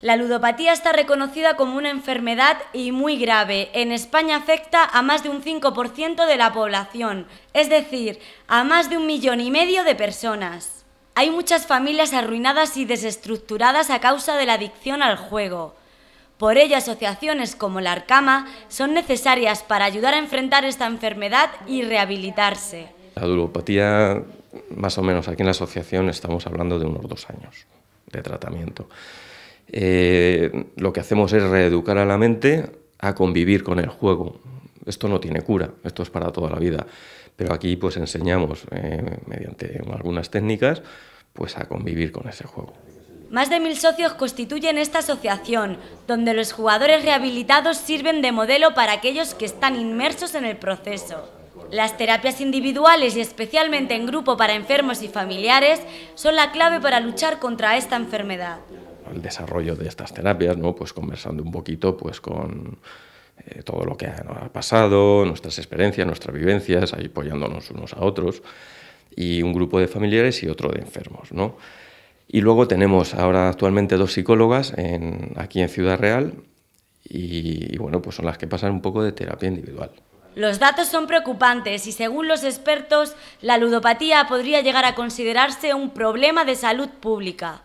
La ludopatía está reconocida como una enfermedad y muy grave. En España afecta a más de un 5% de la población, es decir, a más de un millón y medio de personas. Hay muchas familias arruinadas y desestructuradas a causa de la adicción al juego. Por ello, asociaciones como la Arcama son necesarias para ayudar a enfrentar esta enfermedad y rehabilitarse. La ludopatía, más o menos aquí en la asociación, estamos hablando de unos dos años de tratamiento. Eh, lo que hacemos es reeducar a la mente a convivir con el juego. Esto no tiene cura, esto es para toda la vida. Pero aquí pues enseñamos, eh, mediante algunas técnicas, pues a convivir con ese juego. Más de mil socios constituyen esta asociación, donde los jugadores rehabilitados sirven de modelo para aquellos que están inmersos en el proceso. Las terapias individuales y especialmente en grupo para enfermos y familiares son la clave para luchar contra esta enfermedad el desarrollo de estas terapias, ¿no? Pues conversando un poquito pues con eh, todo lo que ha, pasado, nuestras experiencias, nuestras vivencias, ahí apoyándonos unos a otros, y un grupo de familiares y otro de enfermos, ¿no? Y luego tenemos ahora actualmente dos psicólogas aquí en Ciudad Real y, y bueno, pues son las que pasan un poco de terapia individual. Los datos son preocupantes y según los expertos, la ludopatía podría llegar a considerarse un problema de salud pública.